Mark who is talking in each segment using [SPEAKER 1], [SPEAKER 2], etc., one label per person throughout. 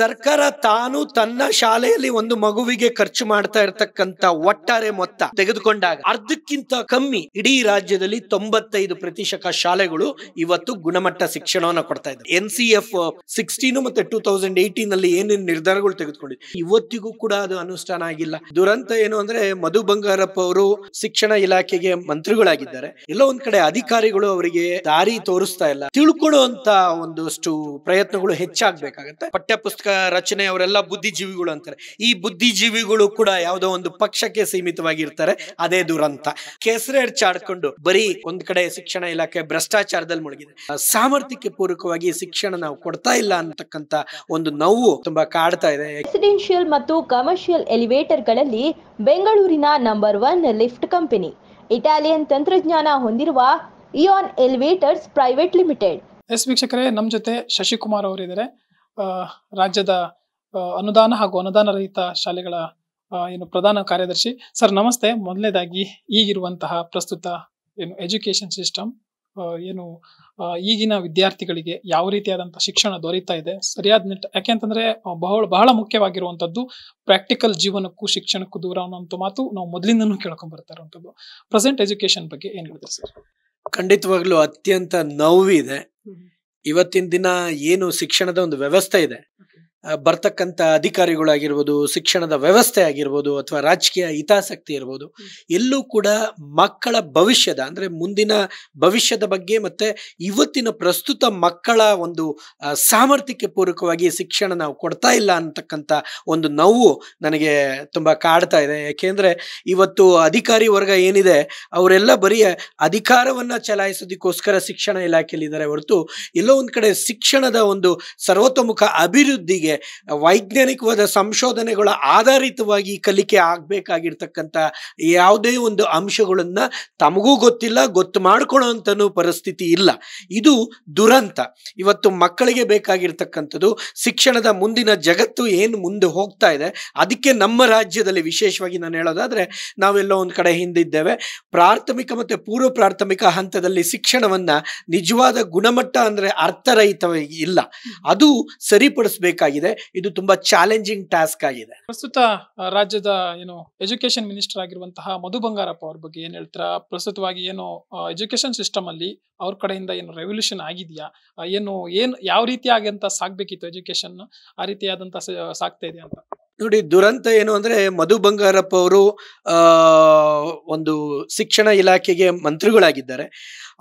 [SPEAKER 1] ಸರ್ಕಾರ ತಾನು ತನ್ನ ಶಾಲೆಯಲ್ಲಿ ಒಂದು ಮಗುವಿಗೆ ಖರ್ಚು ಮಾಡ್ತಾ ಇರತಕ್ಕಂತ ಒಟ್ಟಾರೆ ಮೊತ್ತ ತೆಗೆದುಕೊಂಡಾಗ ಅರ್ಧಕ್ಕಿಂತ ಕಮ್ಮಿ ಇಡೀ ರಾಜ್ಯದಲ್ಲಿ ತೊಂಬತ್ತೈದು ಪ್ರತಿಶತ ಶಾಲೆಗಳು ಇವತ್ತು ಗುಣಮಟ್ಟ ಶಿಕ್ಷಣವನ್ನು ಕೊಡ್ತಾ ಇದ್ದಾರೆ ಎನ್ ಸಿ ಎಫ್ ಸಿಕ್ಸ್ಟೀನ್ ಮತ್ತೆ ಟೂ ತೌಸಂಡ್ ಏಟೀನ್ ಅಲ್ಲಿ ಏನೇನು ನಿರ್ಧಾರಗಳು ತೆಗೆದುಕೊಂಡಿದೆ ಇವತ್ತಿಗೂ ಕೂಡ ಅದು ಅನುಷ್ಠಾನ ಆಗಿಲ್ಲ ದುರಂತ ಏನು ಅಂದ್ರೆ ಮಧು ಬಂಗಾರಪ್ಪ ಅವರು ಶಿಕ್ಷಣ ಇಲಾಖೆಗೆ ಮಂತ್ರಿಗಳಾಗಿದ್ದಾರೆ ಎಲ್ಲ ಒಂದ್ ಕಡೆ ಅಧಿಕಾರಿಗಳು ಅವರಿಗೆ ದಾರಿ ತೋರಿಸ್ತಾ ಇಲ್ಲ ತಿಳ್ಕೊಳ್ಳುವಂತ ಒಂದಷ್ಟು ಪ್ರಯತ್ನಗಳು ಹೆಚ್ಚಾಗಬೇಕಾಗತ್ತೆ ಪಠ್ಯ ಪುಸ್ತಕ ರಚನೆ ಅವರೆಲ್ಲ ಬುದ್ಧಿಜೀವಿಗಳು ಅಂತಾರೆ ಈ ಬುದ್ಧಿಜೀವಿಗಳು ಕೂಡ ಯಾವುದೋ ಒಂದು ಪಕ್ಷಕ್ಕೆ ಸೀಮಿತವಾಗಿರ್ತಾರೆ ಅದೇ ದುರಂತ ಕೆಸರೆ ಚಾಡ್ಕೊಂಡು ಬರೀ ಒಂದ್ ಕಡೆ ಶಿಕ್ಷಣ ಇಲಾಖೆ ಭ್ರಷ್ಟಾಚಾರದಲ್ಲಿ ಮುಳುಗಿದೆ ಸಾಮರ್ಥ್ಯಕ್ಕೆ ಪೂರಕವಾಗಿ ಶಿಕ್ಷಣ ನಾವು ಕೊಡ್ತಾ ಇಲ್ಲ ಅಂತಕ್ಕಂತ ಒಂದು ನೋವು ತುಂಬಾ ಕಾಡ್ತಾ ಇದೆ ರೆಸಿಡೆನ್ಶಿಯಲ್ ಮತ್ತು ಕಮರ್ಷಿಯಲ್ ಎಲಿವೇಟರ್ ಗಳಲ್ಲಿ ಬೆಂಗಳೂರಿನ number one lift company Italian ತಂತ್ರಜ್ಞಾನ ಹೊಂದಿರುವ Ian elevators
[SPEAKER 2] private limited yes ವೀಕ್ಷಕರೇ ನಮ್ಮ ಜೊತೆ ಶಶಿಕುಮಾರ್ ಅವರಿದ್ದಾರೆ ರಾಜ್ಯದ ಅನುದಾನ ಹಾಗೂ ಅನುದಾನ ರಹಿತ ಶಾಲೆಗಳ ಏನು ಪ್ರಧಾನ ಕಾರ್ಯದರ್ಶಿ ಸರ್ ನಮಸ್ತೆ ಮೊದಲನೇದಾಗಿ ಈಗಿರುವಂತಹ ಪ್ರಸ್ತುತ ಏನು ಎಜುಕೇಶನ್ ಸಿಸ್ಟಮ್ ಏನು ಈಗಿನ ವಿದ್ಯಾರ್ಥಿಗಳಿಗೆ ಯಾವ ರೀತಿಯಾದಂತಹ ಶಿಕ್ಷಣ ದೊರೀತಾ ಇದೆ ಸರಿಯಾದ ಯಾಕೆ ಯಾಕೆಂತಂದ್ರೆ ಬಹಳ ಬಹಳ ಮುಖ್ಯವಾಗಿರುವಂಥದ್ದು ಪ್ರಾಕ್ಟಿಕಲ್ ಜೀವನಕ್ಕೂ ಶಿಕ್ಷಣಕ್ಕೂ ದೂರ ಅನ್ನೋಂಥ ಮಾತು ನಾವು ಮೊದಲಿಂದನೂ ಕೇಳ್ಕೊಂಡ್ ಬರ್ತಾ ಪ್ರೆಸೆಂಟ್ ಎಜುಕೇಶನ್ ಬಗ್ಗೆ ಏನ್ ಹೇಳ್ತಾರೆ ಸರ್
[SPEAKER 1] ಖಂಡಿತವಾಗ್ಲೂ ಅತ್ಯಂತ ನೋವಿದೆ ಇವತ್ತಿನ ದಿನ ಏನು ಶಿಕ್ಷಣದ ಒಂದು ವ್ಯವಸ್ಥೆ ಇದೆ ಬರ್ತಕ್ಕಂಥ ಅಧಿಕಾರಿಗಳಾಗಿರ್ಬೋದು ಶಿಕ್ಷಣದ ವ್ಯವಸ್ಥೆ ಆಗಿರ್ಬೋದು ಅಥವಾ ರಾಜಕೀಯ ಹಿತಾಸಕ್ತಿ ಇರ್ಬೋದು ಎಲ್ಲೂ ಕೂಡ ಮಕ್ಕಳ ಭವಿಷ್ಯದ ಅಂದರೆ ಮುಂದಿನ ಭವಿಷ್ಯದ ಬಗ್ಗೆ ಮತ್ತು ಇವತ್ತಿನ ಪ್ರಸ್ತುತ ಮಕ್ಕಳ ಒಂದು ಸಾಮರ್ಥ್ಯಕ್ಕೆ ಪೂರಕವಾಗಿ ಶಿಕ್ಷಣ ನಾವು ಕೊಡ್ತಾ ಇಲ್ಲ ಅಂತಕ್ಕಂಥ ಒಂದು ನೋವು ನನಗೆ ತುಂಬ ಕಾಡ್ತಾ ಇದೆ ಯಾಕೆಂದರೆ ಇವತ್ತು ಅಧಿಕಾರಿ ವರ್ಗ ಏನಿದೆ ಅವರೆಲ್ಲ ಬರೀ ಅಧಿಕಾರವನ್ನು ಚಲಾಯಿಸೋದಕ್ಕೋಸ್ಕರ ಶಿಕ್ಷಣ ಇಲಾಖೆಯಲ್ಲಿದ್ದಾರೆ ಹೊರತು ಎಲ್ಲೋ ಒಂದು ಕಡೆ ಶಿಕ್ಷಣದ ಒಂದು ಸರ್ವತೋಮುಖ ಅಭಿವೃದ್ಧಿಗೆ ವೈಜ್ಞಾನಿಕವಾದ ಸಂಶೋಧನೆಗಳ ಆಧಾರಿತವಾಗಿ ಕಲಿಕೆ ಆಗಬೇಕಾಗಿರ್ತಕ್ಕಂಥ ಯಾವುದೇ ಒಂದು ಅಂಶಗಳನ್ನು ತಮಗೂ ಗೊತ್ತಿಲ್ಲ ಗೊತ್ತು ಮಾಡ್ಕೊಳ್ಳೋ ಪರಿಸ್ಥಿತಿ ಇಲ್ಲ ಇದು ದುರಂತ ಇವತ್ತು ಮಕ್ಕಳಿಗೆ ಬೇಕಾಗಿರ್ತಕ್ಕಂಥದ್ದು ಶಿಕ್ಷಣದ ಮುಂದಿನ ಜಗತ್ತು ಏನು ಮುಂದೆ ಹೋಗ್ತಾ ಇದೆ ಅದಕ್ಕೆ ನಮ್ಮ ರಾಜ್ಯದಲ್ಲಿ ವಿಶೇಷವಾಗಿ ನಾನು ಹೇಳೋದಾದರೆ ನಾವೆಲ್ಲ ಒಂದು ಕಡೆ ಹಿಂದಿದ್ದೇವೆ ಪ್ರಾಥಮಿಕ ಮತ್ತು ಪೂರ್ವ ಪ್ರಾಥಮಿಕ ಹಂತದಲ್ಲಿ ಶಿಕ್ಷಣವನ್ನು ನಿಜವಾದ ಗುಣಮಟ್ಟ ಅಂದರೆ ಅರ್ಥರಹಿತವಾಗಿ ಇಲ್ಲ ಅದು ಸರಿಪಡಿಸಬೇಕಾಗಿದೆ ಆಗಿದೆ ಇದು ತುಂಬಾ ಚಾಲೆಂಜಿಂಗ್ ಟಾಸ್ಕ್ ಆಗಿದೆ
[SPEAKER 2] ಪ್ರಸ್ತುತ ರಾಜ್ಯದ ಏನು ಎಜುಕೇಶನ್ ಮಿನಿಸ್ಟರ್ ಆಗಿರುವಂತಹ ಮಧು ಬಂಗಾರಪ್ಪ ಅವ್ರ ಬಗ್ಗೆ ಏನ್ ಹೇಳ್ತೀರಾ ಪ್ರಸ್ತುತವಾಗಿ ಏನು ಎಜುಕೇಶನ್ ಸಿಸ್ಟಮ್ ಅಲ್ಲಿ ಅವ್ರ ಕಡೆಯಿಂದ ಏನು ರೆವಲ್ಯೂಷನ್ ಆಗಿದೆಯಾ ಏನು ಏನು ಯಾವ ರೀತಿ ಆಗಂತ ಸಾಕ್ಬೇಕಿತ್ತು ಎಜುಕೇಶನ್ ಆ ರೀತಿಯಾದಂತ ಸಾಕ್ತಾ ಇದೆ ಅಂತ
[SPEAKER 1] ನೋಡಿ ದುರಂತ ಏನು ಅಂದ್ರೆ ಮಧು ಬಂಗಾರಪ್ಪ ಅವರು ಒಂದು ಶಿಕ್ಷಣ ಇಲಾಖೆಗೆ ಮಂತ್ರಿಗಳಾಗಿದ್ದಾರೆ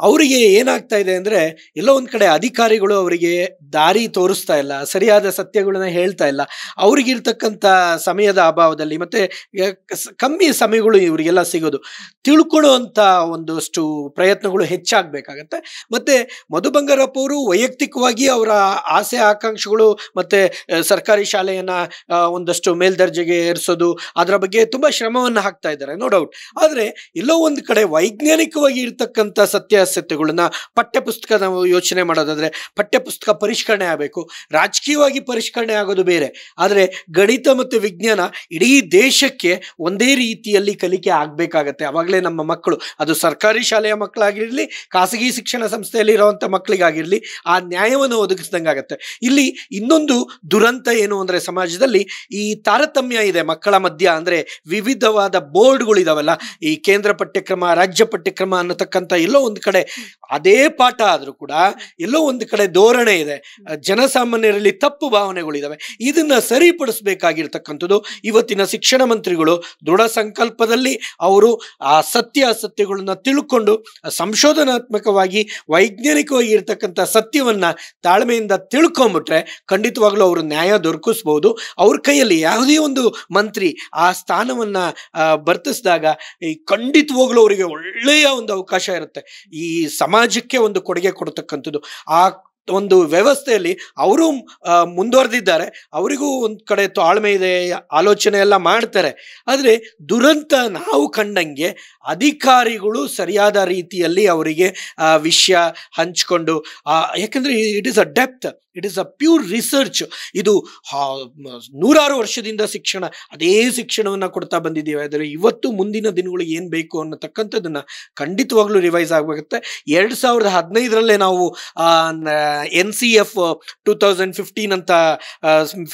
[SPEAKER 1] ಅವರಿಗೆ ಏನಾಗ್ತಾ ಇದೆ ಅಂದರೆ ಎಲ್ಲೋ ಒಂದು ಕಡೆ ಅಧಿಕಾರಿಗಳು ಅವರಿಗೆ ದಾರಿ ತೋರಿಸ್ತಾ ಇಲ್ಲ ಸರಿಯಾದ ಸತ್ಯಗಳನ್ನ ಹೇಳ್ತಾ ಇಲ್ಲ ಅವ್ರಿಗಿರ್ತಕ್ಕಂಥ ಸಮಯದ ಅಭಾವದಲ್ಲಿ ಮತ್ತು ಕಮ್ಮಿ ಸಮಯಗಳು ಇವರಿಗೆಲ್ಲ ಸಿಗೋದು ತಿಳ್ಕೊಳ್ಳುವಂಥ ಒಂದಷ್ಟು ಪ್ರಯತ್ನಗಳು ಹೆಚ್ಚಾಗಬೇಕಾಗತ್ತೆ ಮತ್ತು ಮಧು ಬಂಗಾರಪ್ಪ ಅವರು ವೈಯಕ್ತಿಕವಾಗಿ ಅವರ ಆಸೆ ಆಕಾಂಕ್ಷೆಗಳು ಮತ್ತು ಸರ್ಕಾರಿ ಶಾಲೆಯನ್ನು ಒಂದಷ್ಟು ಮೇಲ್ದರ್ಜೆಗೆ ಏರಿಸೋದು ಅದರ ಬಗ್ಗೆ ತುಂಬ ಶ್ರಮವನ್ನು ಹಾಕ್ತಾ ಇದ್ದಾರೆ ನೋ ಡೌಟ್ ಆದರೆ ಎಲ್ಲೋ ಒಂದು ಕಡೆ ವೈಜ್ಞಾನಿಕವಾಗಿ ಇರ್ತಕ್ಕಂಥ ಸತ್ಯ ಹಿತಾಸಕ್ತಿಗಳನ್ನ ಪಠ್ಯಪುಸ್ತಕ ನಾವು ಯೋಚನೆ ಮಾಡೋದಾದರೆ ಪಠ್ಯಪುಸ್ತಕ ಪರಿಷ್ಕರಣೆ ಆಗಬೇಕು ರಾಜಕೀಯವಾಗಿ ಪರಿಷ್ಕರಣೆ ಆಗೋದು ಬೇರೆ ಆದರೆ ಗಣಿತ ಮತ್ತು ವಿಜ್ಞಾನ ಇಡೀ ದೇಶಕ್ಕೆ ಒಂದೇ ರೀತಿಯಲ್ಲಿ ಕಲಿಕೆ ಆಗಬೇಕಾಗತ್ತೆ ಆವಾಗಲೇ ನಮ್ಮ ಮಕ್ಕಳು ಅದು ಸರ್ಕಾರಿ ಶಾಲೆಯ ಮಕ್ಕಳಾಗಿರಲಿ ಖಾಸಗಿ ಶಿಕ್ಷಣ ಸಂಸ್ಥೆಯಲ್ಲಿ ಇರುವಂಥ ಮಕ್ಕಳಿಗಾಗಿರಲಿ ಆ ನ್ಯಾಯವನ್ನು ಒದಗಿಸಿದಂಗೆ ಆಗುತ್ತೆ ಇಲ್ಲಿ ಇನ್ನೊಂದು ದುರಂತ ಏನು ಅಂದರೆ ಸಮಾಜದಲ್ಲಿ ಈ ತಾರತಮ್ಯ ಇದೆ ಮಕ್ಕಳ ಮಧ್ಯ ಅಂದರೆ ವಿವಿಧವಾದ ಬೋರ್ಡ್ಗಳಿದಾವಲ್ಲ ಈ ಕೇಂದ್ರ ಪಠ್ಯಕ್ರಮ ರಾಜ್ಯ ಪಠ್ಯಕ್ರಮ ಅನ್ನತಕ್ಕಂಥ ಎಲ್ಲೋ ಒಂದು ಕಡೆ ಕಡೆ ಅದೇ ಪಾಠ ಆದರೂ ಕೂಡ ಎಲ್ಲೋ ಒಂದು ಕಡೆ ಧೋರಣೆ ಇದೆ ಜನಸಾಮಾನ್ಯರಲ್ಲಿ ತಪ್ಪು ಭಾವನೆಗಳಿದ್ದಾವೆ ಇದನ್ನ ಸರಿಪಡಿಸಬೇಕಾಗಿರ್ತಕ್ಕಂಥದ್ದು ಇವತ್ತಿನ ಶಿಕ್ಷಣ ಮಂತ್ರಿಗಳು ದೃಢ ಸಂಕಲ್ಪದಲ್ಲಿ ಅವರು ಆ ಸತ್ಯ ಅಸತ್ಯಗಳನ್ನ ತಿಳ್ಕೊಂಡು ಸಂಶೋಧನಾತ್ಮಕವಾಗಿ ವೈಜ್ಞಾನಿಕವಾಗಿ ಇರ್ತಕ್ಕಂಥ ಸತ್ಯವನ್ನ ತಾಳ್ಮೆಯಿಂದ ತಿಳ್ಕೊಂಬಿಟ್ರೆ ಖಂಡಿತವಾಗ್ಲೂ ಅವರು ನ್ಯಾಯ ದೊರಕಿಸ್ಬೋದು ಅವ್ರ ಕೈಯಲ್ಲಿ ಯಾವುದೇ ಒಂದು ಮಂತ್ರಿ ಆ ಸ್ಥಾನವನ್ನ ಬರ್ತಿಸಿದಾಗ ಈ ಖಂಡಿತವಾಗ್ಲೂ ಅವರಿಗೆ ಒಳ್ಳೆಯ ಒಂದು ಅವಕಾಶ ಇರುತ್ತೆ ಈ ಈ ಸಮಾಜಕ್ಕೆ ಒಂದು ಕೊಡುಗೆ ಕೊಡತಕ್ಕಂಥದ್ದು ಆ ಒಂದು ವ್ಯವಸ್ಥೆಯಲ್ಲಿ ಅವರು ಮುಂದುವರೆದಿದ್ದಾರೆ ಅವರಿಗೂ ಒಂದು ಕಡೆ ತಾಳ್ಮೆ ಇದೆ ಆಲೋಚನೆ ಎಲ್ಲ ಮಾಡ್ತಾರೆ ಆದರೆ ದುರಂತ ನಾವು ಕಂಡಂಗೆ ಅಧಿಕಾರಿಗಳು ಸರಿಯಾದ ರೀತಿಯಲ್ಲಿ ಅವರಿಗೆ ವಿಷಯ ಹಂಚಿಕೊಂಡು ಯಾಕಂದರೆ it is a depth it is a pure research ಇದು ನೂರಾರು ವರ್ಷದಿಂದ ಶಿಕ್ಷಣ ಅದೇ ಶಿಕ್ಷಣವನ್ನು ಕೊಡ್ತಾ ಬಂದಿದ್ದೀವಿ ಆದರೆ ಇವತ್ತು ಮುಂದಿನ ದಿನಗಳಿಗೆ ಏನು ಬೇಕು ಅನ್ನತಕ್ಕಂಥದ್ದನ್ನು ಖಂಡಿತವಾಗ್ಲೂ ರಿವೈಸ್ ಆಗಬೇಕತ್ತೆ ಎರಡು ಸಾವಿರದ ಹದಿನೈದರಲ್ಲೇ ನಾವು N C F two thousand fifteen ಅಂತ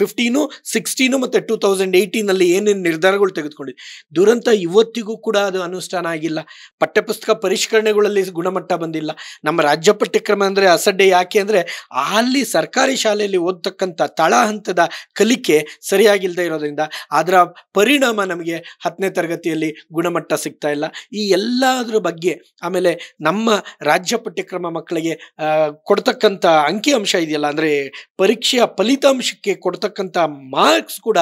[SPEAKER 1] ಫಿಫ್ಟೀನು ಸಿಕ್ಸ್ಟೀನು ಮತ್ತು ಟೂ ತೌಸಂಡ್ ಏಯ್ಟೀನಲ್ಲಿ ಏನೇನು ನಿರ್ಧಾರಗಳು ತೆಗೆದುಕೊಂಡಿದ್ವಿ ದುರಂತ ಇವತ್ತಿಗೂ ಕೂಡ ಅದು ಅನುಷ್ಠಾನ ಆಗಿಲ್ಲ ಪಠ್ಯಪುಸ್ತಕ ಪರಿಷ್ಕರಣೆಗಳಲ್ಲಿ ಗುಣಮಟ್ಟ ಬಂದಿಲ್ಲ ನಮ್ಮ ರಾಜ್ಯ ಪಠ್ಯಕ್ರಮ ಅಂದರೆ ಅಸಡ್ಡೆ ಯಾಕೆ ಅಂದರೆ ಅಲ್ಲಿ ಸರ್ ಸರ್ಕಾರಿ ಶಾಲೆಯಲ್ಲಿ ಓದ್ತಕ್ಕಂಥ ತಳ ಹಂತದ ಕಲಿಕೆ ಸರಿಯಾಗಿಲ್ಲದೆ ಇರೋದ್ರಿಂದ ಅದರ ಪರಿಣಾಮ ನಮಗೆ ಹತ್ತನೇ ತರಗತಿಯಲ್ಲಿ ಗುಣಮಟ್ಟ ಸಿಗ್ತಾ ಇಲ್ಲ ಈ ಎಲ್ಲದರ ಬಗ್ಗೆ ಆಮೇಲೆ ನಮ್ಮ ರಾಜ್ಯ ಪಠ್ಯಕ್ರಮ ಮಕ್ಕಳಿಗೆ ಕೊಡ್ತಕ್ಕಂಥ ಅಂಕಿಅಂಶ ಇದೆಯಲ್ಲ ಅಂದರೆ ಪರೀಕ್ಷೆಯ ಫಲಿತಾಂಶಕ್ಕೆ ಕೊಡ್ತಕ್ಕಂಥ ಮಾರ್ಕ್ಸ್ ಕೂಡ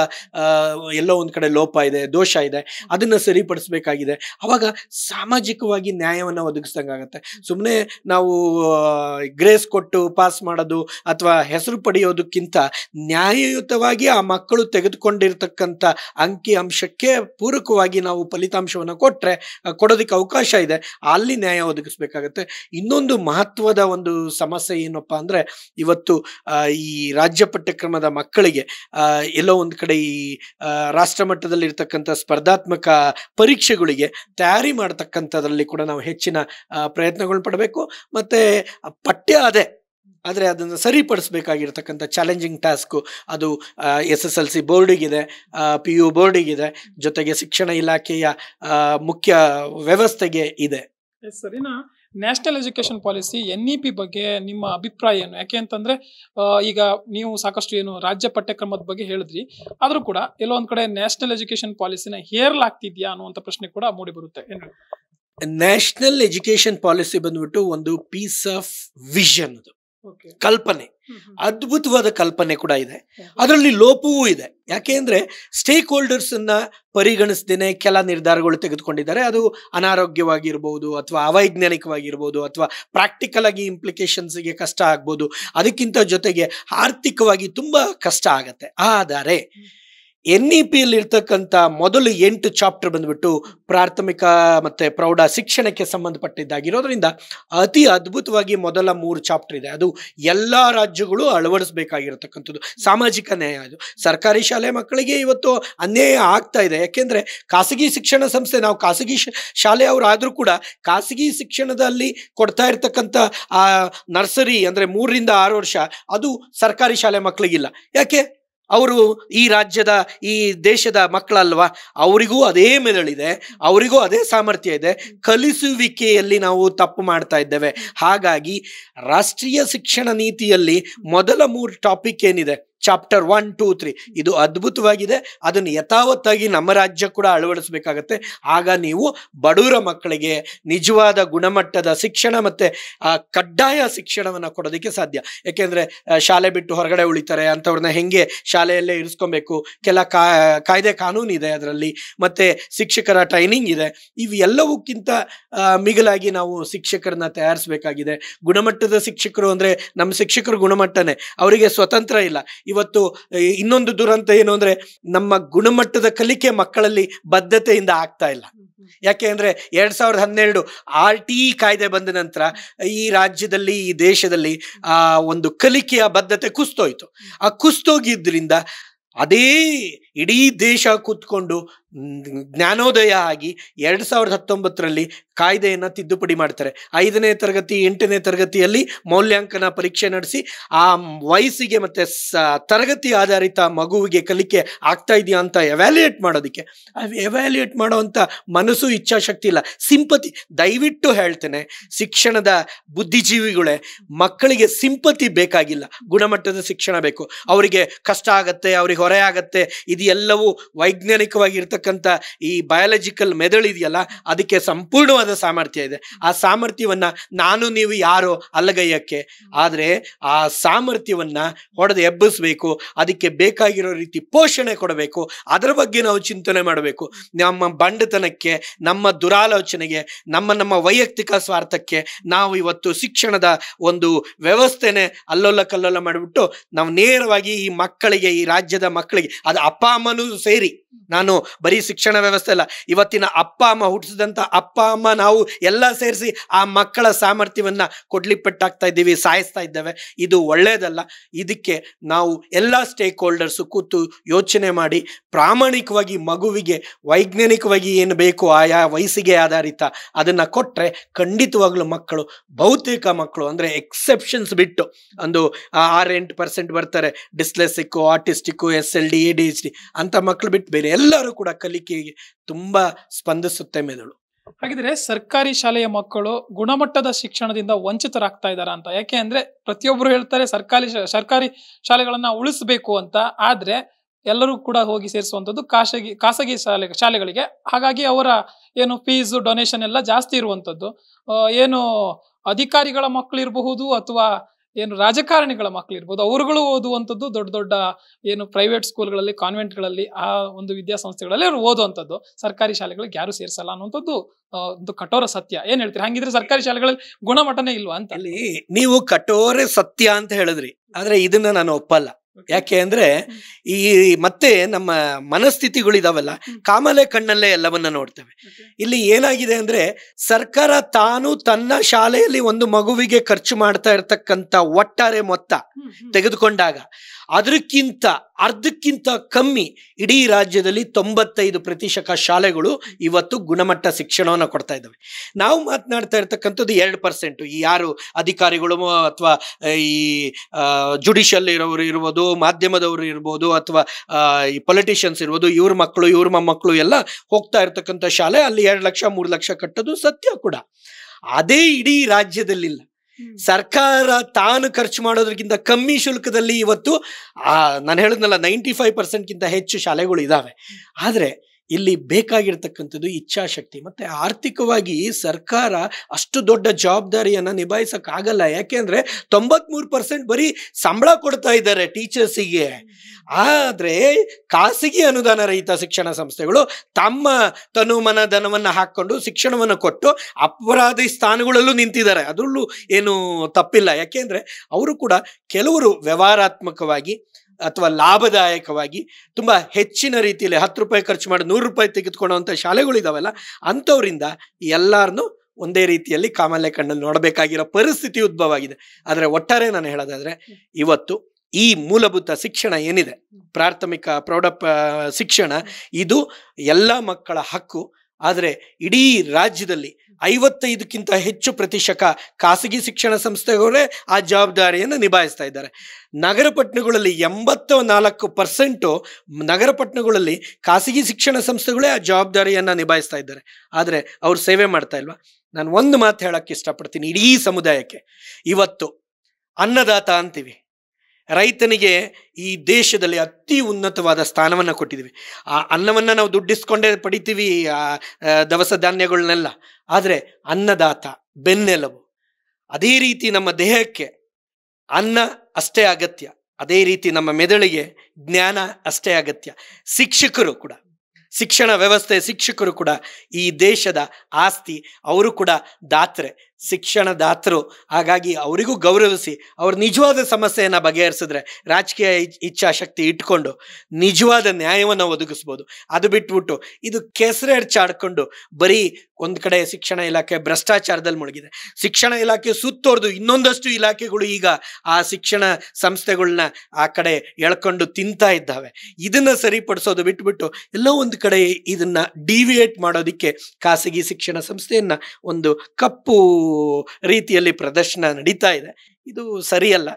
[SPEAKER 1] ಎಲ್ಲೋ ಒಂದು ಕಡೆ ಲೋಪ ಇದೆ ದೋಷ ಇದೆ ಅದನ್ನು ಸರಿಪಡಿಸಬೇಕಾಗಿದೆ ಆವಾಗ ಸಾಮಾಜಿಕವಾಗಿ ನ್ಯಾಯವನ್ನು ಒದಗಿಸ್ದಂಗೆ ಆಗುತ್ತೆ ಸುಮ್ಮನೆ ನಾವು ಗ್ರೇಸ್ ಕೊಟ್ಟು ಪಾಸ್ ಮಾಡೋದು ಅಥವಾ ಹೆಸರು ಪಡೆಯೋದಕ್ಕಿಂತ ನ್ಯಾಯಯುತವಾಗಿ ಆ ಮಕ್ಕಳು ತೆಗೆದುಕೊಂಡಿರ್ತಕ್ಕಂಥ ಅಂಕಿ ಅಂಶಕ್ಕೆ ಪೂರಕವಾಗಿ ನಾವು ಫಲಿತಾಂಶವನ್ನು ಕೊಟ್ಟರೆ ಕೊಡೋದಕ್ಕೆ ಅವಕಾಶ ಇದೆ ಅಲ್ಲಿ ನ್ಯಾಯ ಒದಗಿಸಬೇಕಾಗತ್ತೆ ಇನ್ನೊಂದು ಮಹತ್ವದ ಒಂದು ಸಮಸ್ಯೆ ಏನಪ್ಪ ಅಂದರೆ ಇವತ್ತು ಈ ರಾಜ್ಯ ಪಠ್ಯಕ್ರಮದ ಮಕ್ಕಳಿಗೆ ಎಲ್ಲೋ ಒಂದು ಕಡೆ ಈ ರಾಷ್ಟ್ರ ಮಟ್ಟದಲ್ಲಿರ್ತಕ್ಕಂಥ ಸ್ಪರ್ಧಾತ್ಮಕ ಪರೀಕ್ಷೆಗಳಿಗೆ ತಯಾರಿ ಮಾಡತಕ್ಕಂಥದ್ರಲ್ಲಿ ಕೂಡ ನಾವು ಹೆಚ್ಚಿನ ಪ್ರಯತ್ನಗಳು ಪಡಬೇಕು ಮತ್ತು ಪಠ್ಯ ಅದೇ ಆದರೆ ಅದನ್ನು ಸರಿಪಡಿಸಬೇಕಾಗಿರ್ತಕ್ಕಂಥ ಚಾಲೆಂಜಿಂಗ್ ಟಾಸ್ಕು ಅದು ಎಸ್ ಎಸ್ ಎಲ್ ಸಿ ಬೋರ್ಡಿಗಿದೆ ಪಿ ಯು ಬೋರ್ಡಿಗಿದೆ ಜೊತೆಗೆ ಶಿಕ್ಷಣ ಇಲಾಖೆಯ ಮುಖ್ಯ ವ್ಯವಸ್ಥೆಗೆ ಇದೆ
[SPEAKER 2] ಸರಿನಾ national education policy N E P ಬಗ್ಗೆ ನಿಮ್ಮ ಅಭಿಪ್ರಾಯ ಏನು ಯಾಕೆ ಅಂತಂದ್ರೆ ಈಗ ನೀವು ಸಾಕಷ್ಟು ಏನು ರಾಜ್ಯ ಪಠ್ಯಕ್ರಮದ ಬಗ್ಗೆ ಹೇಳಿದ್ರಿ ಆದರೂ ಕೂಡ ಕೆಲವೊಂದ್ ಕಡೆ ನ್ಯಾಷನಲ್ ಎಜುಕೇಶನ್ ಪಾಲಿಸಿನ ಹೇರ್ಲಾಗ್ತಿದ್ಯಾ ಅನ್ನುವಂಥ ಪ್ರಶ್ನೆ ಕೂಡ ಮೂಡಿಬರುತ್ತೆ ಏನು
[SPEAKER 1] ನ್ಯಾಷನಲ್ ಎಜುಕೇಷನ್ ಪಾಲಿಸಿ ಬಂದ್ಬಿಟ್ಟು ಒಂದು ಪೀಸ್ ಆಫ್ ವಿಷನ್ ಅದು ಕಲ್ಪನೆ ಅದ್ಭುತವಾದ ಕಲ್ಪನೆ ಕೂಡ ಇದೆ ಅದರಲ್ಲಿ ಲೋಪವೂ ಇದೆ ಯಾಕೆ ಅಂದ್ರೆ ಸ್ಟೇಕ್ ಹೋಲ್ಡರ್ಸ್ ಅನ್ನ ಪರಿಗಣಿಸ್ದೇನೆ ಕೆಲ ನಿರ್ಧಾರಗಳು ತೆಗೆದುಕೊಂಡಿದ್ದಾರೆ ಅದು ಅನಾರೋಗ್ಯವಾಗಿರ್ಬೋದು ಅಥವಾ ಅವೈಜ್ಞಾನಿಕವಾಗಿರ್ಬೋದು ಅಥವಾ ಪ್ರಾಕ್ಟಿಕಲ್ ಆಗಿ ಇಂಪ್ಲಿಕೇಶನ್ಸ್ಗೆ ಕಷ್ಟ ಆಗ್ಬೋದು ಅದಕ್ಕಿಂತ ಜೊತೆಗೆ ಆರ್ಥಿಕವಾಗಿ ತುಂಬಾ ಕಷ್ಟ ಆಗತ್ತೆ ಆದರೆ ಎನ್ ಇ ಪಿ ಇರ್ತಕ್ಕಂಥ ಮೊದಲು ಎಂಟು ಚಾಪ್ಟರ್ ಬಂದ್ಬಿಟ್ಟು ಪ್ರಾಥಮಿಕ ಮತ್ತೆ ಪ್ರೌಢ ಶಿಕ್ಷಣಕ್ಕೆ ಸಂಬಂಧಪಟ್ಟಿದ್ದಾಗಿರೋದ್ರಿಂದ ಅತಿ ಅದ್ಭುತವಾಗಿ ಮೊದಲ ಮೂರು ಚಾಪ್ಟರ್ ಇದೆ ಅದು ಎಲ್ಲ ರಾಜ್ಯಗಳು ಅಳವಡಿಸಬೇಕಾಗಿರತಕ್ಕಂಥದ್ದು ಸಾಮಾಜಿಕ ನ್ಯಾಯ ಅದು ಸರ್ಕಾರಿ ಶಾಲೆ ಮಕ್ಕಳಿಗೆ ಇವತ್ತು ಅನ್ಯಾಯ ಆಗ್ತಾ ಇದೆ ಯಾಕೆಂದ್ರೆ ಖಾಸಗಿ ಶಿಕ್ಷಣ ಸಂಸ್ಥೆ ನಾವು ಖಾಸಗಿ ಶಾಲೆ ಆದರೂ ಕೂಡ ಖಾಸಗಿ ಶಿಕ್ಷಣದಲ್ಲಿ ಕೊಡ್ತಾ ಆ ನರ್ಸರಿ ಅಂದ್ರೆ ಮೂರರಿಂದ ಆರು ವರ್ಷ ಅದು ಸರ್ಕಾರಿ ಶಾಲೆ ಮಕ್ಕಳಿಗಿಲ್ಲ ಯಾಕೆ ಅವರು ಈ ರಾಜ್ಯದ ಈ ದೇಶದ ಮಕ್ಕಳಲ್ವಾ ಅವರಿಗೂ ಅದೇ ಮೆದುಳಿದೆ ಅವರಿಗೂ ಅದೇ ಸಾಮರ್ಥ್ಯ ಇದೆ ಕಲಿಸುವಿಕೆಯಲ್ಲಿ ನಾವು ತಪ್ಪು ಮಾಡ್ತಾ ಇದ್ದೇವೆ ಹಾಗಾಗಿ ರಾಷ್ಟ್ರೀಯ ಶಿಕ್ಷಣ ನೀತಿಯಲ್ಲಿ ಮೊದಲ ಮೂರು ಟಾಪಿಕ್ ಏನಿದೆ ಚಾಪ್ಟರ್ ಒನ್ ಟೂ ತ್ರೀ ಇದು ಅದ್ಭುತವಾಗಿದೆ ಅದನ್ನು ಯಥಾವತ್ತಾಗಿ ನಮ್ಮ ರಾಜ್ಯ ಕೂಡ ಅಳವಡಿಸಬೇಕಾಗತ್ತೆ ಆಗ ನೀವು ಬಡವರ ಮಕ್ಕಳಿಗೆ ನಿಜವಾದ ಗುಣಮಟ್ಟದ ಶಿಕ್ಷಣ ಮತ್ತೆ ಕಡ್ಡಾಯ ಶಿಕ್ಷಣವನ್ನು ಕೊಡೋದಕ್ಕೆ ಸಾಧ್ಯ ಯಾಕೆಂದ್ರೆ ಶಾಲೆ ಬಿಟ್ಟು ಹೊರಗಡೆ ಉಳಿತಾರೆ ಅಂಥವ್ರನ್ನ ಹೆಂಗೆ ಶಾಲೆಯಲ್ಲೇ ಇರಿಸ್ಕೊಬೇಕು ಕೆಲ ಕಾಯ್ದೆ ಕಾನೂನು ಇದೆ ಅದರಲ್ಲಿ ಮತ್ತೆ ಶಿಕ್ಷಕರ ಟ್ರೈನಿಂಗ್ ಇದೆ ಇವೆಲ್ಲವಕ್ಕಿಂತ ಮಿಗಿಲಾಗಿ ನಾವು ಶಿಕ್ಷಕರನ್ನ ತಯಾರಿಸಬೇಕಾಗಿದೆ ಗುಣಮಟ್ಟದ ಶಿಕ್ಷಕರು ಅಂದ್ರೆ ನಮ್ಮ ಶಿಕ್ಷಕರು ಗುಣಮಟ್ಟನೇ ಅವರಿಗೆ ಸ್ವತಂತ್ರ ಇಲ್ಲ ಇವತ್ತು ಇನ್ನೊಂದು ದುರಂತ ಏನು ಅಂದ್ರೆ ನಮ್ಮ ಗುಣಮಟ್ಟದ ಕಲಿಕೆ ಮಕ್ಕಳಲ್ಲಿ ಬದ್ಧತೆಯಿಂದ ಆಗ್ತಾ ಇಲ್ಲ ಯಾಕೆ ಅಂದ್ರೆ ಎರಡ್ ಸಾವಿರದ ಹನ್ನೆರಡು ಆರ್ ಟಿ ಕಾಯ್ದೆ ಬಂದ ನಂತರ ಈ ರಾಜ್ಯದಲ್ಲಿ ಈ ದೇಶದಲ್ಲಿ ಆ ಒಂದು ಕಲಿಕೆಯ ಬದ್ಧತೆ ಕುಸ್ತೋಯ್ತು ಆ ಕುಸ್ತೋಗಿದ್ರಿಂದ ಅದೇ ಇಡೀ ದೇಶ ಕೂತ್ಕೊಂಡು ಜ್ಞಾನೋದಯ ಆಗಿ ಎರಡು ಸಾವಿರದ ಹತ್ತೊಂಬತ್ತರಲ್ಲಿ ಕಾಯ್ದೆಯನ್ನು ತಿದ್ದುಪಡಿ ಮಾಡ್ತಾರೆ ಐದನೇ ತರಗತಿ ಎಂಟನೇ ತರಗತಿಯಲ್ಲಿ ಮೌಲ್ಯಾಂಕನ ಪರೀಕ್ಷೆ ನಡೆಸಿ ಆ ವಯಸ್ಸಿಗೆ ಮತ್ತು ಸ ತರಗತಿ ಆಧಾರಿತ ಮಗುವಿಗೆ ಕಲಿಕೆ ಆಗ್ತಾ ಇದೆಯಾ ಅಂತ ಎವ್ಯಾಲ್ಯೂಯೇಟ್ ಮಾಡೋದಕ್ಕೆ ಎವ್ಯಾಲ್ಯೂಯೇಟ್ ಮಾಡೋವಂಥ ಮನಸ್ಸು ಇಚ್ಛಾಶಕ್ತಿ ಇಲ್ಲ ಸಿಂಪತಿ ದಯವಿಟ್ಟು ಹೇಳ್ತೇನೆ ಶಿಕ್ಷಣದ ಬುದ್ಧಿಜೀವಿಗಳೇ ಮಕ್ಕಳಿಗೆ ಸಿಂಪತಿ ಬೇಕಾಗಿಲ್ಲ ಗುಣಮಟ್ಟದ ಶಿಕ್ಷಣ ಬೇಕು ಅವರಿಗೆ ಕಷ್ಟ ಆಗತ್ತೆ ಅವ್ರಿಗೆ ಹೊರೆ ಆಗತ್ತೆ ಇದು ಎಲ್ಲವೂ ಇರ್ತಕ್ಕಂಥ ಈ ಬಯಾಲಜಿಕಲ್ ಇದೆಯಲ್ಲ ಅದಕ್ಕೆ ಸಂಪೂರ್ಣವಾದ ಸಾಮರ್ಥ್ಯ ಇದೆ ಆ ಸಾಮರ್ಥ್ಯವನ್ನ ನಾನು ನೀವು ಯಾರೋ ಅಲ್ಲಗೈಯಕ್ಕೆ ಆದರೆ ಆ ಸಾಮರ್ಥ್ಯವನ್ನ ಹೊಡೆದು ಎಬ್ಬಿಸಬೇಕು ಅದಕ್ಕೆ ಬೇಕಾಗಿರೋ ರೀತಿ ಪೋಷಣೆ ಕೊಡಬೇಕು ಅದರ ಬಗ್ಗೆ ನಾವು ಚಿಂತನೆ ಮಾಡಬೇಕು ನಮ್ಮ ಬಂಡತನಕ್ಕೆ ನಮ್ಮ ದುರಾಲೋಚನೆಗೆ ನಮ್ಮ ನಮ್ಮ ವೈಯಕ್ತಿಕ ಸ್ವಾರ್ಥಕ್ಕೆ ನಾವು ಇವತ್ತು ಶಿಕ್ಷಣದ ಒಂದು ವ್ಯವಸ್ಥೆನೆ ಅಲ್ಲೊಲ್ಲ ಕಲ್ಲೊಲ್ಲ ಮಾಡಿಬಿಟ್ಟು ನಾವು ನೇರವಾಗಿ ಈ ಮಕ್ಕಳಿಗೆ ಈ ರಾಜ್ಯದ ಮಕ್ಕಳಿಗೆ ಅದು ಅಪ್ಪ ಅಮ್ಮನೂ ಸೇರಿ ನಾನು ಬರೀ ಶಿಕ್ಷಣ ವ್ಯವಸ್ಥೆ ಅಲ್ಲ ಇವತ್ತಿನ ಅಪ್ಪ ಅಮ್ಮ ಹುಟ್ಟಿಸಿದಂಥ ಅಪ್ಪ ಅಮ್ಮ ನಾವು ಎಲ್ಲ ಸೇರಿಸಿ ಆ ಮಕ್ಕಳ ಸಾಮರ್ಥ್ಯವನ್ನು ಪಟ್ಟಾಗ್ತಾ ಇದ್ದೀವಿ ಸಾಯಿಸ್ತಾ ಇದ್ದೇವೆ ಇದು ಒಳ್ಳೆಯದಲ್ಲ ಇದಕ್ಕೆ ನಾವು ಎಲ್ಲ ಸ್ಟೇಕ್ ಹೋಲ್ಡರ್ಸು ಕೂತು ಯೋಚನೆ ಮಾಡಿ ಪ್ರಾಮಾಣಿಕವಾಗಿ ಮಗುವಿಗೆ ವೈಜ್ಞಾನಿಕವಾಗಿ ಏನು ಬೇಕು ಆಯಾ ವಯಸ್ಸಿಗೆ ಆಧಾರಿತ ಅದನ್ನು ಕೊಟ್ಟರೆ ಖಂಡಿತವಾಗ್ಲೂ ಮಕ್ಕಳು ಭೌತಿಕ ಮಕ್ಕಳು ಅಂದರೆ ಎಕ್ಸೆಪ್ಷನ್ಸ್ ಬಿಟ್ಟು ಒಂದು ಆರು ಎಂಟು ಪರ್ಸೆಂಟ್ ಬರ್ತಾರೆ dyslexic artistic S L D A D H D ಅಂಥ ಮಕ್ಕಳು ಬಿಟ್ಟು ಬೇರೆ ಎಲ್ಲರೂ ಕೂಡ ಕಲಿಕೆಗೆ ತುಂಬಾ ಸ್ಪಂದಿಸುತ್ತೆ
[SPEAKER 2] ಮೆದುಳು ಹಾಗಿದ್ರೆ ಸರ್ಕಾರಿ ಶಾಲೆಯ ಮಕ್ಕಳು ಗುಣಮಟ್ಟದ ಶಿಕ್ಷಣದಿಂದ ವಂಚಿತರಾಗ್ತಾ ಇದ್ದಾರಾ ಅಂತ ಯಾಕೆ ಅಂದ್ರೆ ಪ್ರತಿಯೊಬ್ಬರು ಹೇಳ್ತಾರೆ ಸರ್ಕಾರಿ ಸರ್ಕಾರಿ ಶಾಲೆಗಳನ್ನ ಉಳಿಸಬೇಕು ಅಂತ ಆದ್ರೆ ಎಲ್ಲರೂ ಕೂಡ ಹೋಗಿ ಸೇರಿಸುವಂಥದ್ದು ಖಾಸಗಿ ಖಾಸಗಿ ಶಾಲೆ ಶಾಲೆಗಳಿಗೆ ಹಾಗಾಗಿ ಅವರ ಏನು ಫೀಸು ಡೊನೇಷನ್ ಎಲ್ಲ ಜಾಸ್ತಿ ಇರುವಂಥದ್ದು ಏನು ಅಧಿಕಾರಿಗಳ ಇರಬಹುದು ಅಥವಾ ಏನು ರಾಜಕಾರಣಿಗಳ ಮಕ್ಕಳು ಇರ್ಬೋದು ಅವರುಗಳು ಓದುವಂಥದ್ದು ದೊಡ್ಡ ದೊಡ್ಡ ಏನು ಪ್ರೈವೇಟ್ ಸ್ಕೂಲ್ಗಳಲ್ಲಿ ಕಾನ್ವೆಂಟ್ಗಳಲ್ಲಿ ಆ ಒಂದು ವಿದ್ಯಾಸಂಸ್ಥೆಗಳಲ್ಲಿ ಅವ್ರು ಓದುವಂಥದ್ದು ಸರ್ಕಾರಿ ಶಾಲೆಗಳಿಗೆ ಯಾರು ಸೇರಿಸಲ್ಲ ಅನ್ನುವಂಥದ್ದು ಒಂದು ಕಠೋರ ಸತ್ಯ ಏನ್ ಹೇಳ್ತೀರಿ ಹಂಗಿದ್ರೆ ಸರ್ಕಾರಿ ಶಾಲೆಗಳಲ್ಲಿ ಗುಣಮಟ್ಟನೇ ಇಲ್ವಾ ಅಂತ ಅಲ್ಲಿ
[SPEAKER 1] ನೀವು ಕಠೋರ ಸತ್ಯ ಅಂತ ಹೇಳಿದ್ರಿ ಆದ್ರೆ ಇದನ್ನ ನಾನು ಒಪ್ಪಲ್ಲ ಯಾಕೆ ಅಂದ್ರೆ ಈ ಮತ್ತೆ ನಮ್ಮ ಮನಸ್ಥಿತಿಗಳಿದಾವಲ್ಲ ಕಾಮಲೆ ಕಣ್ಣಲ್ಲೇ ಎಲ್ಲವನ್ನ ನೋಡ್ತೇವೆ ಇಲ್ಲಿ ಏನಾಗಿದೆ ಅಂದ್ರೆ ಸರ್ಕಾರ ತಾನು ತನ್ನ ಶಾಲೆಯಲ್ಲಿ ಒಂದು ಮಗುವಿಗೆ ಖರ್ಚು ಮಾಡ್ತಾ ಇರ್ತಕ್ಕಂತ ಒಟ್ಟಾರೆ ಮೊತ್ತ ತೆಗೆದುಕೊಂಡಾಗ ಅದಕ್ಕಿಂತ ಅರ್ಧಕ್ಕಿಂತ ಕಮ್ಮಿ ಇಡೀ ರಾಜ್ಯದಲ್ಲಿ ತೊಂಬತ್ತೈದು ಪ್ರತಿಶತ ಶಾಲೆಗಳು ಇವತ್ತು ಗುಣಮಟ್ಟ ಶಿಕ್ಷಣವನ್ನು ಕೊಡ್ತಾ ಇದ್ದಾವೆ ನಾವು ಮಾತನಾಡ್ತಾ ಇರ್ತಕ್ಕಂಥದ್ದು ಎರಡು ಪರ್ಸೆಂಟು ಈ ಯಾರು ಅಧಿಕಾರಿಗಳು ಅಥವಾ ಈ ಜುಡಿಷಿಯಲ್ ಇರೋರು ಇರ್ಬೋದು ಮಾಧ್ಯಮದವರು ಇರ್ಬೋದು ಅಥವಾ ಈ ಪೊಲಿಟಿಷಿಯನ್ಸ್ ಇರ್ಬೋದು ಇವ್ರ ಮಕ್ಕಳು ಇವ್ರ ಮಕ್ಕಳು ಎಲ್ಲ ಹೋಗ್ತಾ ಇರ್ತಕ್ಕಂಥ ಶಾಲೆ ಅಲ್ಲಿ ಎರಡು ಲಕ್ಷ ಮೂರು ಲಕ್ಷ ಕಟ್ಟೋದು ಸತ್ಯ ಕೂಡ ಅದೇ ಇಡೀ ರಾಜ್ಯದಲ್ಲಿಲ್ಲ ಸರ್ಕಾರ ತಾನು ಖರ್ಚು ಮಾಡೋದ್ರಕ್ಕಿಂತ ಕಮ್ಮಿ ಶುಲ್ಕದಲ್ಲಿ ಇವತ್ತು ನಾನು ಹೇಳಿದ್ನಲ್ಲ ನೈಂಟಿ ಫೈವ್ ಪರ್ಸೆಂಟ್ಗಿಂತ ಹೆಚ್ಚು ಶಾಲೆಗಳು ಇದ್ದಾವೆ ಆದರೆ ಇಲ್ಲಿ ಬೇಕಾಗಿರ್ತಕ್ಕಂಥದ್ದು ಇಚ್ಛಾಶಕ್ತಿ ಮತ್ತು ಆರ್ಥಿಕವಾಗಿ ಸರ್ಕಾರ ಅಷ್ಟು ದೊಡ್ಡ ಜವಾಬ್ದಾರಿಯನ್ನು ನಿಭಾಯಿಸೋಕ್ಕಾಗಲ್ಲ ಯಾಕೆಂದರೆ ತೊಂಬತ್ತ್ಮೂರು ಪರ್ಸೆಂಟ್ ಬರೀ ಸಂಬಳ ಕೊಡ್ತಾ ಇದ್ದಾರೆ ಟೀಚರ್ಸಿಗೆ ಆದರೆ ಖಾಸಗಿ ಅನುದಾನ ರಹಿತ ಶಿಕ್ಷಣ ಸಂಸ್ಥೆಗಳು ತಮ್ಮ ತನುಮನ ಧನವನ್ನು ಹಾಕ್ಕೊಂಡು ಶಿಕ್ಷಣವನ್ನು ಕೊಟ್ಟು ಅಪರಾಧಿ ಸ್ಥಾನಗಳಲ್ಲೂ ನಿಂತಿದ್ದಾರೆ ಅದರಲ್ಲೂ ಏನು ತಪ್ಪಿಲ್ಲ ಯಾಕೆಂದರೆ ಅವರು ಕೂಡ ಕೆಲವರು ವ್ಯವಹಾರಾತ್ಮಕವಾಗಿ ಅಥವಾ ಲಾಭದಾಯಕವಾಗಿ ತುಂಬ ಹೆಚ್ಚಿನ ರೀತಿಯಲ್ಲಿ ಹತ್ತು ರೂಪಾಯಿ ಖರ್ಚು ಮಾಡಿ ನೂರು ರೂಪಾಯಿ ತೆಗೆದುಕೊಳ್ಳುವಂಥ ಶಾಲೆಗಳಿದಾವಲ್ಲ ಅಂಥವರಿಂದ ಎಲ್ಲರನ್ನು ಒಂದೇ ರೀತಿಯಲ್ಲಿ ಕಾಮಾಲೆ ಕಣ್ಣಲ್ಲಿ ನೋಡಬೇಕಾಗಿರೋ ಪರಿಸ್ಥಿತಿ ಉದ್ಭವ ಆಗಿದೆ ಆದರೆ ಒಟ್ಟಾರೆ ನಾನು ಹೇಳೋದಾದ್ರೆ ಇವತ್ತು ಈ ಮೂಲಭೂತ ಶಿಕ್ಷಣ ಏನಿದೆ ಪ್ರಾಥಮಿಕ ಪ್ರೌಢ ಶಿಕ್ಷಣ ಇದು ಎಲ್ಲ ಮಕ್ಕಳ ಹಕ್ಕು ಆದರೆ ಇಡೀ ರಾಜ್ಯದಲ್ಲಿ ಐವತ್ತೈದಕ್ಕಿಂತ ಹೆಚ್ಚು ಪ್ರತಿಶತ ಖಾಸಗಿ ಶಿಕ್ಷಣ ಸಂಸ್ಥೆಗಳೇ ಆ ಜವಾಬ್ದಾರಿಯನ್ನು ನಿಭಾಯಿಸ್ತಾ ಇದ್ದಾರೆ ನಗರ ಪಟ್ಟಣಗಳಲ್ಲಿ ಎಂಬತ್ತು ನಾಲ್ಕು ಪರ್ಸೆಂಟು ನಗರ ಪಟ್ಟಣಗಳಲ್ಲಿ ಖಾಸಗಿ ಶಿಕ್ಷಣ ಸಂಸ್ಥೆಗಳೇ ಆ ಜವಾಬ್ದಾರಿಯನ್ನು ನಿಭಾಯಿಸ್ತಾ ಇದ್ದಾರೆ ಆದರೆ ಅವ್ರು ಸೇವೆ ಮಾಡ್ತಾ ಇಲ್ವಾ ನಾನು ಒಂದು ಮಾತು ಹೇಳೋಕ್ಕೆ ಇಷ್ಟಪಡ್ತೀನಿ ಇಡೀ ಸಮುದಾಯಕ್ಕೆ ಇವತ್ತು ಅನ್ನದಾತ ಅಂತೀವಿ ರೈತನಿಗೆ ಈ ದೇಶದಲ್ಲಿ ಅತಿ ಉನ್ನತವಾದ ಸ್ಥಾನವನ್ನು ಕೊಟ್ಟಿದ್ದೀವಿ ಆ ಅನ್ನವನ್ನು ನಾವು ದುಡ್ಡಿಸ್ಕೊಂಡೇ ಪಡಿತೀವಿ ಆ ದವಸ ಧಾನ್ಯಗಳನ್ನೆಲ್ಲ ಆದರೆ ಅನ್ನದಾತ ಬೆನ್ನೆಲುಬು ಅದೇ ರೀತಿ ನಮ್ಮ ದೇಹಕ್ಕೆ ಅನ್ನ ಅಷ್ಟೇ ಅಗತ್ಯ ಅದೇ ರೀತಿ ನಮ್ಮ ಮೆದುಳಿಗೆ ಜ್ಞಾನ ಅಷ್ಟೇ ಅಗತ್ಯ ಶಿಕ್ಷಕರು ಕೂಡ ಶಿಕ್ಷಣ ವ್ಯವಸ್ಥೆ ಶಿಕ್ಷಕರು ಕೂಡ ಈ ದೇಶದ ಆಸ್ತಿ ಅವರು ಕೂಡ ದಾತ್ರೆ ಶಿಕ್ಷಣದಾತರು ಹಾಗಾಗಿ ಅವರಿಗೂ ಗೌರವಿಸಿ ಅವ್ರ ನಿಜವಾದ ಸಮಸ್ಯೆಯನ್ನು ಬಗೆಹರಿಸಿದ್ರೆ ರಾಜಕೀಯ ಇಚ್ಛಾಶಕ್ತಿ ಇಟ್ಕೊಂಡು ನಿಜವಾದ ನ್ಯಾಯವನ್ನು ಒದಗಿಸ್ಬೋದು ಅದು ಬಿಟ್ಬಿಟ್ಟು ಇದು ಕೆಸರ ಚಾಡ್ಕೊಂಡು ಬರೀ ಒಂದು ಕಡೆ ಶಿಕ್ಷಣ ಇಲಾಖೆ ಭ್ರಷ್ಟಾಚಾರದಲ್ಲಿ ಮುಳುಗಿದೆ ಶಿಕ್ಷಣ ಇಲಾಖೆ ಸುತ್ತೋರ್ದು ಇನ್ನೊಂದಷ್ಟು ಇಲಾಖೆಗಳು ಈಗ ಆ ಶಿಕ್ಷಣ ಸಂಸ್ಥೆಗಳನ್ನ ಆ ಕಡೆ ಎಳ್ಕೊಂಡು ತಿಂತಾ ಇದ್ದಾವೆ ಇದನ್ನು ಸರಿಪಡಿಸೋದು ಬಿಟ್ಬಿಟ್ಟು ಎಲ್ಲೋ ಒಂದು ಕಡೆ ಇದನ್ನು ಡಿವಿಯೇಟ್ ಮಾಡೋದಕ್ಕೆ ಖಾಸಗಿ ಶಿಕ್ಷಣ ಸಂಸ್ಥೆಯನ್ನು ಒಂದು ಕಪ್ಪು ರೀತಿಯಲ್ಲಿ ಪ್ರದರ್ಶನ ನಡೀತಾ ಇದೆ ಇದು ಸರಿಯಲ್ಲ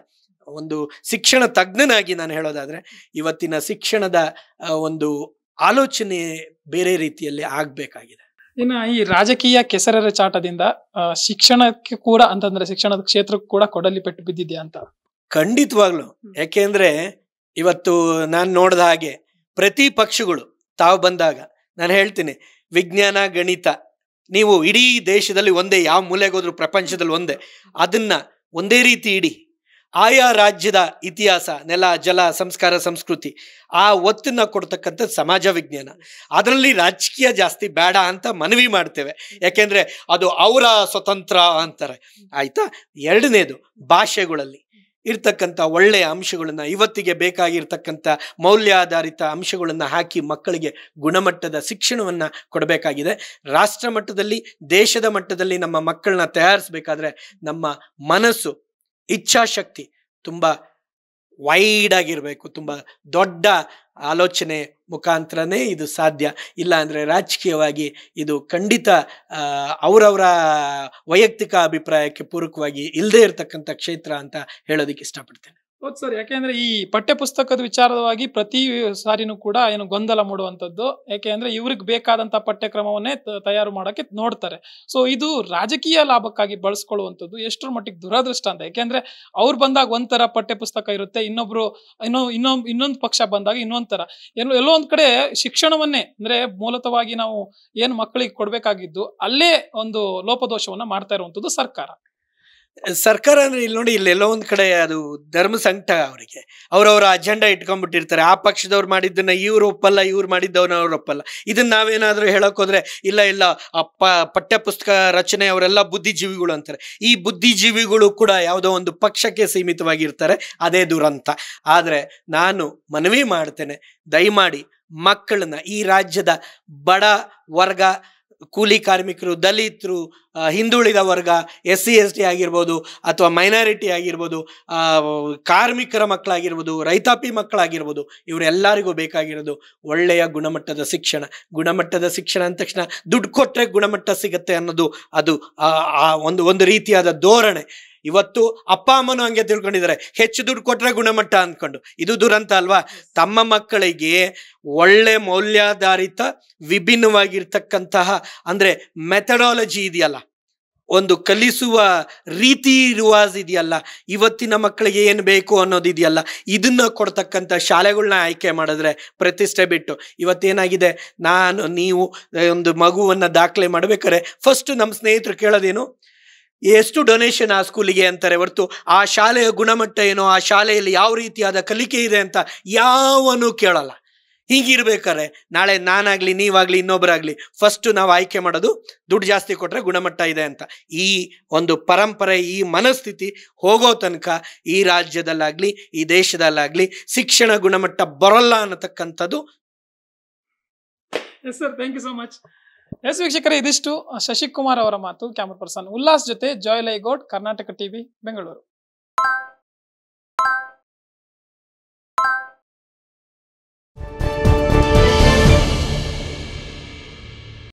[SPEAKER 1] ಒಂದು ಶಿಕ್ಷಣ ತಜ್ಞನಾಗಿ ನಾನು ಹೇಳೋದಾದ್ರೆ ಇವತ್ತಿನ ಶಿಕ್ಷಣದ ಒಂದು ಆಲೋಚನೆ ಬೇರೆ ರೀತಿಯಲ್ಲಿ ಆಗಬೇಕಾಗಿದೆ
[SPEAKER 2] ಇನ್ನು ಈ ರಾಜಕೀಯ ಕೆಸರರ ಚಾಟದಿಂದ ಶಿಕ್ಷಣಕ್ಕೆ ಕೂಡ ಅಂತಂದ್ರೆ ಶಿಕ್ಷಣದ ಕ್ಷೇತ್ರಕ್ಕೂ ಕೂಡ ಕೊಡಲಿ ಪೆಟ್ಟು ಬಿದ್ದಿದೆ ಅಂತ
[SPEAKER 1] ಖಂಡಿತವಾಗ್ಲು ಯಾಕೆಂದ್ರೆ ಇವತ್ತು ನಾನು ನೋಡಿದ ಹಾಗೆ ಪ್ರತಿ ಪಕ್ಷಗಳು ತಾವು ಬಂದಾಗ ನಾನು ಹೇಳ್ತೀನಿ ವಿಜ್ಞಾನ ಗಣಿತ ನೀವು ಇಡೀ ದೇಶದಲ್ಲಿ ಒಂದೇ ಯಾವ ಮೂಲೆಗೋದ್ರೂ ಪ್ರಪಂಚದಲ್ಲಿ ಒಂದೇ ಅದನ್ನ ಒಂದೇ ರೀತಿ ಇಡಿ ಆಯಾ ರಾಜ್ಯದ ಇತಿಹಾಸ ನೆಲ ಜಲ ಸಂಸ್ಕಾರ ಸಂಸ್ಕೃತಿ ಆ ಒತ್ತನ್ನ ಕೊಡ್ತಕ್ಕಂಥದ್ದು ಸಮಾಜ ವಿಜ್ಞಾನ ಅದರಲ್ಲಿ ರಾಜಕೀಯ ಜಾಸ್ತಿ ಬೇಡ ಅಂತ ಮನವಿ ಮಾಡ್ತೇವೆ ಯಾಕೆಂದರೆ ಅದು ಅವರ ಸ್ವತಂತ್ರ ಅಂತಾರೆ ಆಯಿತಾ ಎರಡನೇದು ಭಾಷೆಗಳಲ್ಲಿ ಇರ್ತಕ್ಕಂಥ ಒಳ್ಳೆಯ ಅಂಶಗಳನ್ನು ಇವತ್ತಿಗೆ ಬೇಕಾಗಿರ್ತಕ್ಕಂಥ ಮೌಲ್ಯಾಧಾರಿತ ಅಂಶಗಳನ್ನು ಹಾಕಿ ಮಕ್ಕಳಿಗೆ ಗುಣಮಟ್ಟದ ಶಿಕ್ಷಣವನ್ನು ಕೊಡಬೇಕಾಗಿದೆ ರಾಷ್ಟ್ರ ಮಟ್ಟದಲ್ಲಿ ದೇಶದ ಮಟ್ಟದಲ್ಲಿ ನಮ್ಮ ಮಕ್ಕಳನ್ನ ತಯಾರಿಸಬೇಕಾದ್ರೆ ನಮ್ಮ ಮನಸ್ಸು ಇಚ್ಛಾಶಕ್ತಿ ತುಂಬ ವೈಡ್ ಆಗಿರಬೇಕು ತುಂಬ ದೊಡ್ಡ ಆಲೋಚನೆ ಮುಖಾಂತರನೇ ಇದು ಸಾಧ್ಯ ಇಲ್ಲ ರಾಜಕೀಯವಾಗಿ ಇದು ಖಂಡಿತ ಅವರವರ ವೈಯಕ್ತಿಕ ಅಭಿಪ್ರಾಯಕ್ಕೆ ಪೂರಕವಾಗಿ ಇಲ್ಲದೇ ಇರತಕ್ಕಂಥ ಕ್ಷೇತ್ರ ಅಂತ ಹೇಳೋದಕ್ಕೆ ಇಷ್ಟಪಡ್ತೇನೆ
[SPEAKER 2] ಹೌದು ಸರ್ ಯಾಕೆಂದ್ರೆ ಈ ಪಠ್ಯ ಪುಸ್ತಕದ ವಿಚಾರವಾಗಿ ಪ್ರತಿ ಸಾರಿನೂ ಕೂಡ ಏನು ಗೊಂದಲ ಮೂಡುವಂಥದ್ದು ಯಾಕೆ ಅಂದ್ರೆ ಇವ್ರಿಗೆ ಬೇಕಾದಂತಹ ಪಠ್ಯಕ್ರಮವನ್ನೇ ತಯಾರು ಮಾಡೋಕೆ ನೋಡ್ತಾರೆ ಸೊ ಇದು ರಾಜಕೀಯ ಲಾಭಕ್ಕಾಗಿ ಬಳಸ್ಕೊಳ್ಳುವಂಥದ್ದು ಎಷ್ಟರ ಮಟ್ಟಿಗೆ ದುರದೃಷ್ಟ ಅಂತ ಯಾಕೆಂದ್ರೆ ಅವ್ರು ಬಂದಾಗ ಒಂಥರ ಪಠ್ಯ ಪುಸ್ತಕ ಇರುತ್ತೆ ಇನ್ನೊಬ್ರು ಇನ್ನೊ ಇನ್ನೊಂದ್ ಇನ್ನೊಂದು ಪಕ್ಷ ಬಂದಾಗ ತರ ಎಲ್ಲೋ ಎಲ್ಲೋ ಒಂದ್ ಕಡೆ ಶಿಕ್ಷಣವನ್ನೇ ಅಂದ್ರೆ ಮೂಲತವಾಗಿ ನಾವು ಏನು ಮಕ್ಕಳಿಗೆ ಕೊಡ್ಬೇಕಾಗಿದ್ದು ಅಲ್ಲೇ ಒಂದು ಲೋಪದೋಷವನ್ನ ಮಾಡ್ತಾ ಇರುವಂಥದ್ದು ಸರ್ಕಾರ ಸರ್ಕಾರ ಅಂದ್ರೆ ಇಲ್ಲಿ
[SPEAKER 1] ನೋಡಿ ಇಲ್ಲಿ ಎಲ್ಲೋ ಒಂದ್ ಕಡೆ ಅದು ಧರ್ಮ ಸಂಕಟ ಅವರಿಗೆ ಅವ್ರವ್ರ ಅಜೆಂಡಾ ಇಟ್ಕೊಂಡ್ಬಿಟ್ಟಿರ್ತಾರೆ ಆ ಪಕ್ಷದವ್ರು ಮಾಡಿದ್ದನ್ನ ಇವ್ರು ಒಪ್ಪಲ್ಲ ಇವ್ರು ಮಾಡಿದ್ದವ್ನ ಅವ್ರು ಒಪ್ಪಲ್ಲ ಇದನ್ನ ನಾವೇನಾದ್ರೂ ಹೇಳಕ್ ಹೋದ್ರೆ ಇಲ್ಲ ಇಲ್ಲ ಅಪ್ಪ ಪಠ್ಯ ಪುಸ್ತಕ ರಚನೆ ಅವರೆಲ್ಲ ಬುದ್ಧಿಜೀವಿಗಳು ಅಂತಾರೆ ಈ ಬುದ್ಧಿಜೀವಿಗಳು ಕೂಡ ಯಾವುದೋ ಒಂದು ಪಕ್ಷಕ್ಕೆ ಸೀಮಿತವಾಗಿರ್ತಾರೆ ಅದೇ ದುರಂತ ಆದ್ರೆ ನಾನು ಮನವಿ ಮಾಡ್ತೇನೆ ದಯಮಾಡಿ ಮಕ್ಕಳನ್ನ ಈ ರಾಜ್ಯದ ಬಡ ವರ್ಗ ಕೂಲಿ ಕಾರ್ಮಿಕರು ದಲಿತರು ಹಿಂದುಳಿದ ವರ್ಗ ಎಸ್ ಸಿ ಎಸ್ ಟಿ ಆಗಿರ್ಬೋದು ಅಥವಾ ಮೈನಾರಿಟಿ ಆಗಿರ್ಬೋದು ಕಾರ್ಮಿಕರ ಮಕ್ಕಳಾಗಿರ್ಬೋದು ರೈತಾಪಿ ಮಕ್ಕಳಾಗಿರ್ಬೋದು ಇವರೆಲ್ಲರಿಗೂ ಬೇಕಾಗಿರೋದು ಒಳ್ಳೆಯ ಗುಣಮಟ್ಟದ ಶಿಕ್ಷಣ ಗುಣಮಟ್ಟದ ಶಿಕ್ಷಣ ಅಂದ ತಕ್ಷಣ ದುಡ್ಡು ಕೊಟ್ಟರೆ ಗುಣಮಟ್ಟ ಸಿಗುತ್ತೆ ಅನ್ನೋದು ಅದು ಆ ಒಂದು ಒಂದು ರೀತಿಯಾದ ಧೋರಣೆ ಇವತ್ತು ಅಪ್ಪ ಅಮ್ಮನೂ ಹಂಗೆ ತಿಳ್ಕೊಂಡಿದ್ದಾರೆ ಹೆಚ್ಚು ದುಡ್ಡು ಕೊಟ್ಟರೆ ಗುಣಮಟ್ಟ ಅಂದ್ಕೊಂಡು ಇದು ದುರಂತ ಅಲ್ವಾ ತಮ್ಮ ಮಕ್ಕಳಿಗೆ ಒಳ್ಳೆ ಮೌಲ್ಯಾಧಾರಿತ ವಿಭಿನ್ನವಾಗಿರ್ತಕ್ಕಂತಹ ಅಂದರೆ ಮೆಥಡಾಲಜಿ ಇದೆಯಲ್ಲ ಒಂದು ಕಲಿಸುವ ರೀತಿ ರಿವಾಜ್ ಇದೆಯಲ್ಲ ಇವತ್ತಿನ ಮಕ್ಕಳಿಗೆ ಏನು ಬೇಕು ಅನ್ನೋದಿದೆಯಲ್ಲ ಇದನ್ನ ಕೊಡ್ತಕ್ಕಂಥ ಶಾಲೆಗಳನ್ನ ಆಯ್ಕೆ ಮಾಡಿದ್ರೆ ಪ್ರತಿಷ್ಠೆ ಬಿಟ್ಟು ಇವತ್ತೇನಾಗಿದೆ ನಾನು ನೀವು ಒಂದು ಮಗುವನ್ನು ದಾಖಲೆ ಮಾಡಬೇಕಾದ್ರೆ ಫಸ್ಟ್ ನಮ್ಮ ಸ್ನೇಹಿತರು ಕೇಳೋದೇನು ಎಷ್ಟು ಡೊನೇಷನ್ ಆ ಸ್ಕೂಲಿಗೆ ಅಂತಾರೆ ಹೊರತು ಆ ಶಾಲೆಯ ಗುಣಮಟ್ಟ ಏನೋ ಆ ಶಾಲೆಯಲ್ಲಿ ಯಾವ ರೀತಿಯಾದ ಕಲಿಕೆ ಇದೆ ಅಂತ ಯಾವನು ಕೇಳಲ್ಲ ಹೀಗಿರ್ಬೇಕಾರೆ ನಾಳೆ ನಾನಾಗ್ಲಿ ನೀವಾಗ್ಲಿ ಇನ್ನೊಬ್ಬರಾಗ್ಲಿ ಫಸ್ಟ್ ನಾವು ಆಯ್ಕೆ ಮಾಡೋದು ದುಡ್ಡು ಜಾಸ್ತಿ ಕೊಟ್ಟರೆ ಗುಣಮಟ್ಟ ಇದೆ ಅಂತ ಈ ಒಂದು ಪರಂಪರೆ ಈ ಮನಸ್ಥಿತಿ ಹೋಗೋ ತನಕ ಈ ರಾಜ್ಯದಲ್ಲಾಗ್ಲಿ ಈ ದೇಶದಲ್ಲಾಗ್ಲಿ ಶಿಕ್ಷಣ ಗುಣಮಟ್ಟ ಬರಲ್ಲ ಅನ್ನತಕ್ಕಂಥದ್ದು
[SPEAKER 2] yes sir thank you so much yes ವೀಕ್ಷಕರೇ ಇದಿಷ್ಟು ಶಶಿಕುಮಾರ್ ಅವರ ಮಾತು ಕ್ಯಾಮ್ರಾ ಪರ್ಸನ್ ಉಲ್ಲಾಸ್ ಜೊತೆ ಜಾಯ್ ಲೈಗೌಡ್ ಕರ್ನಾಟಕ ಟಿವಿ ಬೆಂಗಳೂರು